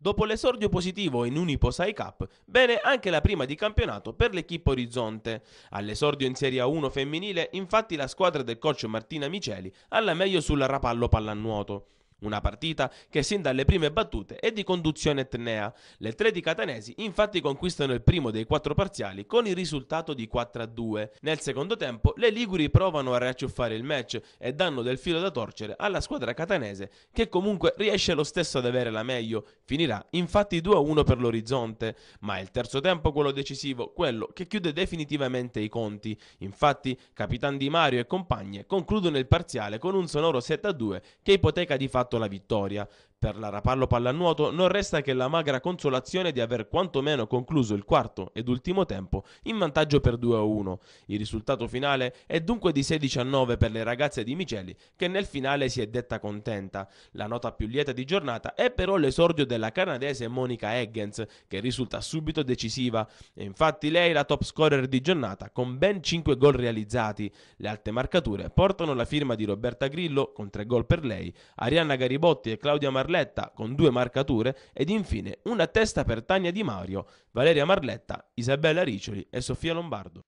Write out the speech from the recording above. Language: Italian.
Dopo l'esordio positivo in Uniposai Cup, bene anche la prima di campionato per l'equipe Orizzonte. All'esordio in Serie 1 femminile, infatti, la squadra del coach Martina Miceli ha la meglio sul rapallo pallanuoto. Una partita che sin dalle prime battute è di conduzione etnea. Le tre di Catanesi infatti conquistano il primo dei quattro parziali con il risultato di 4-2. Nel secondo tempo le Liguri provano a riacciuffare il match e danno del filo da torcere alla squadra catanese che comunque riesce lo stesso ad avere la meglio. Finirà infatti 2-1 per l'orizzonte, ma è il terzo tempo quello decisivo, quello che chiude definitivamente i conti. Infatti Capitan Di Mario e compagne concludono il parziale con un sonoro 7-2 che ipoteca di fatto fatto la vittoria per la Rapallo Pallanuoto non resta che la magra consolazione di aver quantomeno concluso il quarto ed ultimo tempo in vantaggio per 2-1. Il risultato finale è dunque di 6 a 9 per le ragazze di Miceli che nel finale si è detta contenta. La nota più lieta di giornata è però l'esordio della canadese Monica Eggens che risulta subito decisiva. E infatti lei è la top scorer di giornata con ben 5 gol realizzati. Le alte marcature portano la firma di Roberta Grillo con 3 gol per lei, Arianna Garibotti e Claudia Martini Marletta con due marcature ed infine una testa per Tania Di Mario, Valeria Marletta, Isabella Riccioli e Sofia Lombardo.